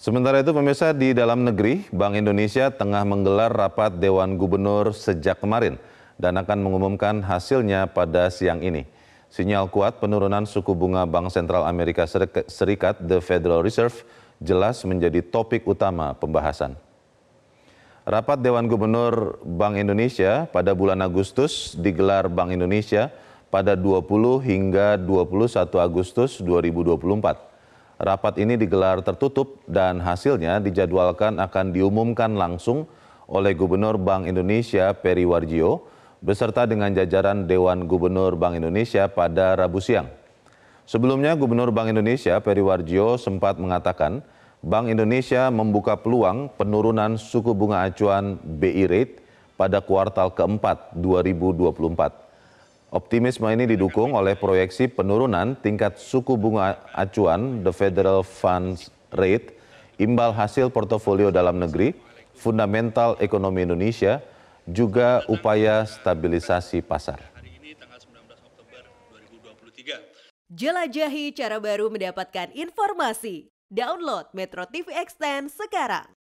Sementara itu pemirsa di dalam negeri, Bank Indonesia tengah menggelar rapat Dewan Gubernur sejak kemarin dan akan mengumumkan hasilnya pada siang ini. Sinyal kuat penurunan suku bunga Bank Sentral Amerika Serikat, The Federal Reserve, jelas menjadi topik utama pembahasan. Rapat Dewan Gubernur Bank Indonesia pada bulan Agustus digelar Bank Indonesia pada 20 hingga 21 Agustus 2024. Rapat ini digelar tertutup dan hasilnya dijadwalkan akan diumumkan langsung oleh Gubernur Bank Indonesia Peri Warjio beserta dengan jajaran Dewan Gubernur Bank Indonesia pada Rabu siang. Sebelumnya Gubernur Bank Indonesia Peri Warjio sempat mengatakan Bank Indonesia membuka peluang penurunan suku bunga acuan BI e rate pada kuartal keempat 2024. Optimisme ini didukung oleh proyeksi penurunan tingkat suku bunga acuan The Federal Funds Rate, imbal hasil portofolio dalam negeri, fundamental ekonomi Indonesia, juga upaya stabilisasi pasar. Jelajahi cara baru mendapatkan informasi. Download Metro TV Extend sekarang.